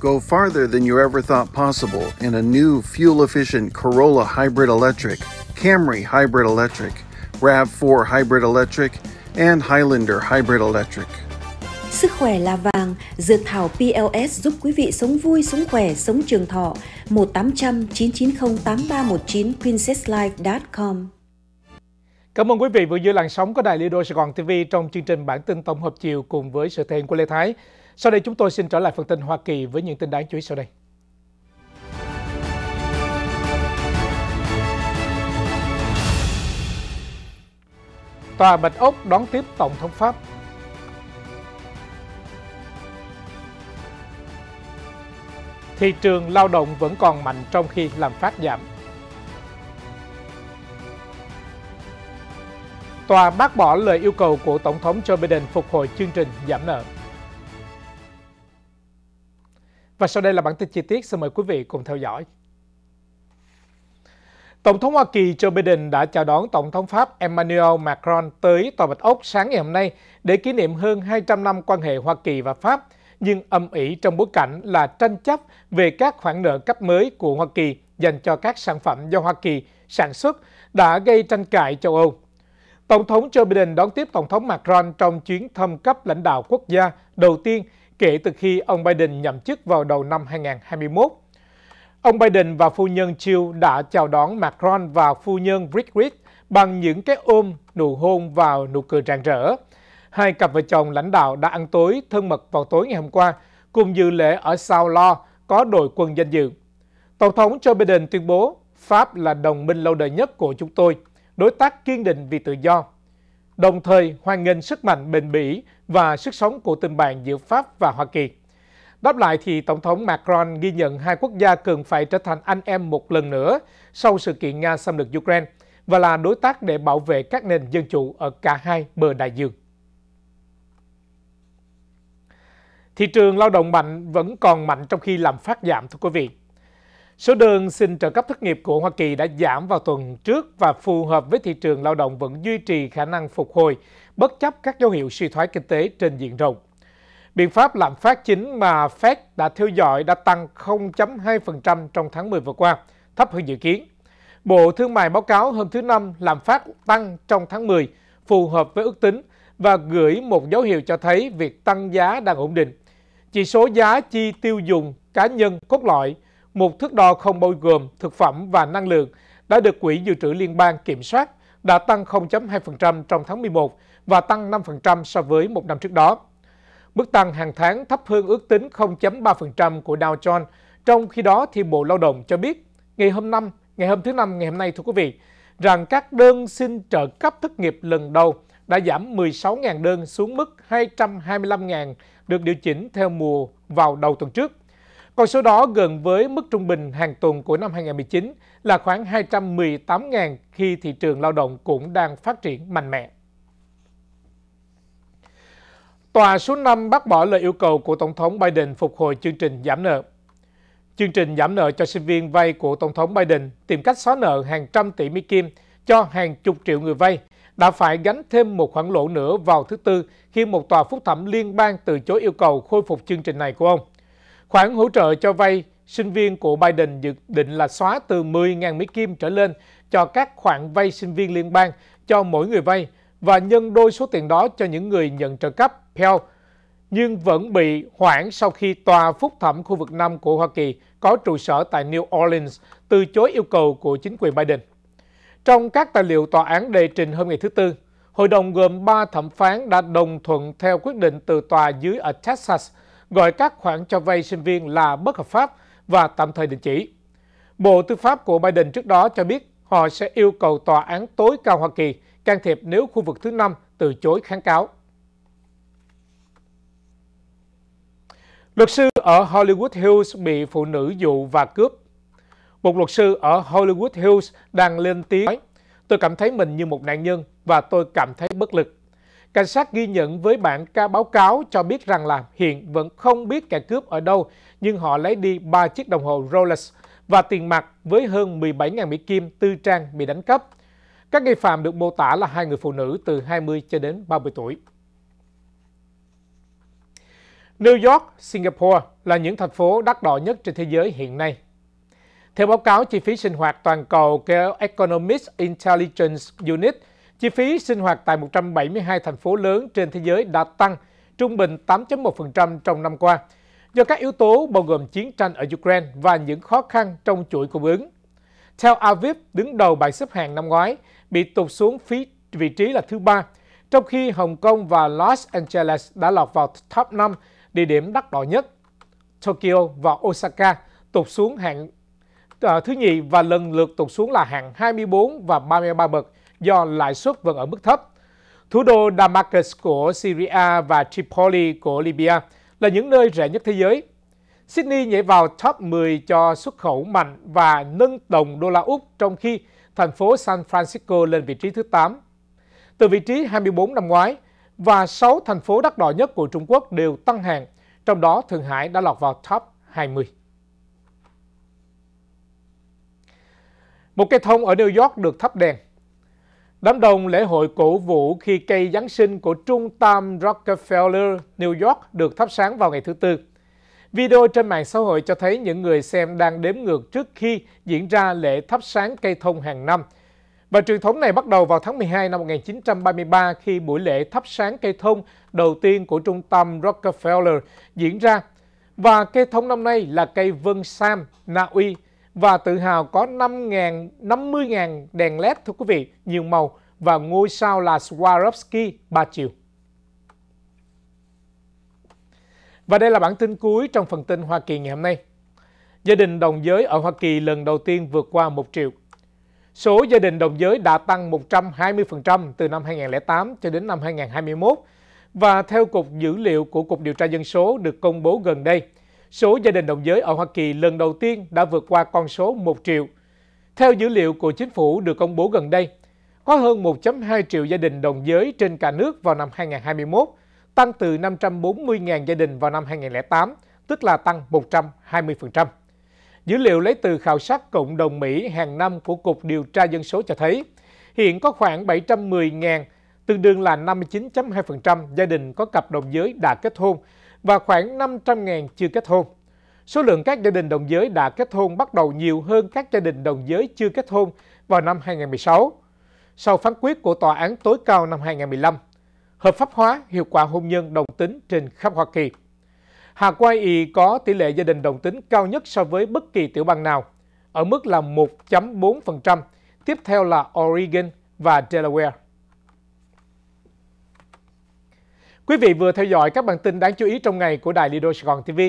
Go farther than you ever thought possible in a new fuel-efficient Corolla Hybrid Electric, Camry Hybrid Electric, RAV4 Hybrid Electric, and Highlander Hybrid Electric. Sức khỏe là vàng, dược thảo PLS giúp quý vị sống vui, sống khỏe, sống trường thọ. 1800 990 8319 princesslife.com Cảm ơn quý vị vừa giữ làn sóng của Đài Lido Sài Gòn TV trong chương trình bản tin tổng hợp chiều cùng với sự thêm của Lê Thái. Sau đây chúng tôi xin trở lại phần tin Hoa Kỳ với những tin đáng chú ý sau đây. Tòa Bạch Ốc đón tiếp Tổng thống Pháp Thị trường lao động vẫn còn mạnh trong khi làm phát giảm Tòa bác bỏ lời yêu cầu của Tổng thống Joe Biden phục hồi chương trình giảm nợ và sau đây là bản tin chi tiết, xin mời quý vị cùng theo dõi. Tổng thống Hoa Kỳ Joe Biden đã chào đón Tổng thống Pháp Emmanuel Macron tới Tòa Bạch Ốc sáng ngày hôm nay để kỷ niệm hơn 200 năm quan hệ Hoa Kỳ và Pháp, nhưng âm ỉ trong bối cảnh là tranh chấp về các khoản nợ cấp mới của Hoa Kỳ dành cho các sản phẩm do Hoa Kỳ sản xuất đã gây tranh cãi châu Âu. Tổng thống Joe Biden đón tiếp Tổng thống Macron trong chuyến thăm cấp lãnh đạo quốc gia đầu tiên kể từ khi ông Biden nhậm chức vào đầu năm 2021. Ông Biden và phu nhân Jill đã chào đón Macron và phu nhân Brigid bằng những cái ôm, nụ hôn và nụ cười rạng rỡ. Hai cặp vợ chồng lãnh đạo đã ăn tối thân mật vào tối ngày hôm qua, cùng dự lễ ở Sao Lo có đội quân danh dự. Tổng thống Joe Biden tuyên bố Pháp là đồng minh lâu đời nhất của chúng tôi, đối tác kiên định vì tự do đồng thời hoan nghênh sức mạnh bền bỉ và sức sống của tình bạn giữa Pháp và Hoa Kỳ. Đáp lại thì Tổng thống Macron ghi nhận hai quốc gia cần phải trở thành anh em một lần nữa sau sự kiện Nga xâm lược Ukraine và là đối tác để bảo vệ các nền dân chủ ở cả hai bờ đại dương. Thị trường lao động mạnh vẫn còn mạnh trong khi làm phát giảm thưa quý vị. Số đơn xin trợ cấp thất nghiệp của Hoa Kỳ đã giảm vào tuần trước và phù hợp với thị trường lao động vẫn duy trì khả năng phục hồi, bất chấp các dấu hiệu suy thoái kinh tế trên diện rộng. Biện pháp lạm phát chính mà Fed đã theo dõi đã tăng 0.2% trong tháng 10 vừa qua, thấp hơn dự kiến. Bộ Thương mại báo cáo hôm thứ Năm lạm phát tăng trong tháng 10 phù hợp với ước tính và gửi một dấu hiệu cho thấy việc tăng giá đang ổn định. Chỉ số giá chi tiêu dùng cá nhân cốt lõi – một thước đo không bao gồm thực phẩm và năng lượng đã được Quỹ Dự trữ Liên bang kiểm soát đã tăng 0.2% trong tháng 11 và tăng 5% so với một năm trước đó. Mức tăng hàng tháng thấp hơn ước tính 0.3% của Dow Jones, trong khi đó thì Bộ Lao động cho biết ngày hôm năm, ngày hôm thứ năm ngày hôm nay thưa quý vị, rằng các đơn xin trợ cấp thất nghiệp lần đầu đã giảm 16.000 đơn xuống mức 225.000 được điều chỉnh theo mùa vào đầu tuần trước. Con số đó gần với mức trung bình hàng tuần của năm 2019 là khoảng 218.000 khi thị trường lao động cũng đang phát triển mạnh mẽ. Tòa số 5 bác bỏ lời yêu cầu của Tổng thống Biden phục hồi chương trình giảm nợ. Chương trình giảm nợ cho sinh viên vay của Tổng thống Biden tìm cách xóa nợ hàng trăm tỷ Mỹ Kim cho hàng chục triệu người vay đã phải gánh thêm một khoản lỗ nữa vào thứ Tư khi một tòa phúc thẩm liên bang từ chối yêu cầu khôi phục chương trình này của ông. Khoản hỗ trợ cho vay, sinh viên của Biden dự định là xóa từ 10.000 Mỹ Kim trở lên cho các khoản vay sinh viên liên bang cho mỗi người vay và nhân đôi số tiền đó cho những người nhận trợ cấp Pell, nhưng vẫn bị hoãn sau khi tòa phúc thẩm khu vực Nam của Hoa Kỳ có trụ sở tại New Orleans từ chối yêu cầu của chính quyền Biden. Trong các tài liệu tòa án đề trình hôm ngày thứ Tư, hội đồng gồm 3 thẩm phán đã đồng thuận theo quyết định từ tòa dưới ở Texas – gọi các khoản cho vay sinh viên là bất hợp pháp và tạm thời đình chỉ. Bộ Tư pháp của Biden trước đó cho biết họ sẽ yêu cầu Tòa án tối cao Hoa Kỳ can thiệp nếu khu vực thứ năm từ chối kháng cáo. Luật sư ở Hollywood Hills bị phụ nữ dụ và cướp. Một luật sư ở Hollywood Hills đang lên tiếng nói, tôi cảm thấy mình như một nạn nhân và tôi cảm thấy bất lực. Cảnh sát ghi nhận với bản ca báo cáo cho biết rằng là hiện vẫn không biết kẻ cướp ở đâu, nhưng họ lấy đi 3 chiếc đồng hồ Rolex và tiền mặt với hơn 17.000 Mỹ Kim tư trang bị đánh cắp. Các nghi phạm được mô tả là hai người phụ nữ từ 20 cho đến 30 tuổi. New York, Singapore là những thành phố đắt đỏ nhất trên thế giới hiện nay. Theo báo cáo chi phí sinh hoạt toàn cầu của economist Intelligence Unit – Chi phí sinh hoạt tại 172 thành phố lớn trên thế giới đã tăng trung bình 8.1% trong năm qua, do các yếu tố bao gồm chiến tranh ở Ukraine và những khó khăn trong chuỗi cung ứng. Theo Aviv đứng đầu bài xếp hạng năm ngoái, bị tụt xuống phí vị trí là thứ ba, trong khi Hồng Kông và Los Angeles đã lọt vào top 5 địa điểm đắt đỏ nhất. Tokyo và Osaka tụt xuống hạng uh, thứ nhì và lần lượt tụt xuống là hạng 24 và 33 bậc do lãi suất vẫn ở mức thấp. Thủ đô Damascus của Syria và Tripoli của Libya là những nơi rẻ nhất thế giới. Sydney nhảy vào top 10 cho xuất khẩu mạnh và nâng đồng đô la Úc trong khi thành phố San Francisco lên vị trí thứ 8. Từ vị trí 24 năm ngoái, và 6 thành phố đắt đỏ nhất của Trung Quốc đều tăng hạng, trong đó Thượng Hải đã lọt vào top 20. Một cây thông ở New York được thắp đèn. Đám đông lễ hội cổ vũ khi cây Giáng sinh của trung tâm Rockefeller, New York được thắp sáng vào ngày thứ Tư. Video trên mạng xã hội cho thấy những người xem đang đếm ngược trước khi diễn ra lễ thắp sáng cây thông hàng năm. Và truyền thống này bắt đầu vào tháng 12 năm 1933 khi buổi lễ thắp sáng cây thông đầu tiên của trung tâm Rockefeller diễn ra. Và cây thông năm nay là cây Vân Sam, Na Uy, và tự hào có 5.000, 50.000 đèn LED thưa quý vị, nhiều màu và ngôi sao là Swarovski 3 chiều. Và đây là bản tin cuối trong phần tin Hoa Kỳ ngày hôm nay. Gia đình đồng giới ở Hoa Kỳ lần đầu tiên vượt qua 1 triệu. Số gia đình đồng giới đã tăng 120% từ năm 2008 cho đến năm 2021 và theo Cục Dữ liệu của Cục Điều tra Dân số được công bố gần đây – số gia đình đồng giới ở Hoa Kỳ lần đầu tiên đã vượt qua con số 1 triệu. Theo dữ liệu của chính phủ được công bố gần đây, có hơn 1.2 triệu gia đình đồng giới trên cả nước vào năm 2021, tăng từ 540.000 gia đình vào năm 2008, tức là tăng 120%. Dữ liệu lấy từ khảo sát cộng đồng Mỹ hàng năm của Cục Điều tra Dân số cho thấy, hiện có khoảng 710.000, tương đương là 59.2% gia đình có cặp đồng giới đã kết hôn, và khoảng 500.000 chưa kết hôn. Số lượng các gia đình đồng giới đã kết hôn bắt đầu nhiều hơn các gia đình đồng giới chưa kết hôn vào năm 2016, sau phán quyết của Tòa án tối cao năm 2015, hợp pháp hóa hiệu quả hôn nhân đồng tính trên khắp Hoa Kỳ. Hawaii có tỷ lệ gia đình đồng tính cao nhất so với bất kỳ tiểu bang nào, ở mức là 1.4%, tiếp theo là Oregon và Delaware. Quý vị vừa theo dõi các bản tin đáng chú ý trong ngày của Đài Lido Sài Gòn TV.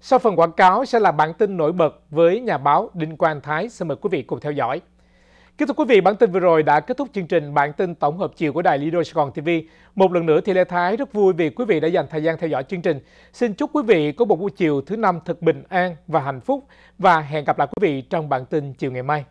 Sau phần quảng cáo sẽ là bản tin nổi bật với nhà báo Đinh Quang Thái. Xin mời quý vị cùng theo dõi. Kính thưa quý vị, bản tin vừa rồi đã kết thúc chương trình bản tin tổng hợp chiều của Đài Lido Sài Gòn TV. Một lần nữa thì Lê Thái rất vui vì quý vị đã dành thời gian theo dõi chương trình. Xin chúc quý vị có một buổi chiều thứ năm thật bình an và hạnh phúc và hẹn gặp lại quý vị trong bản tin chiều ngày mai.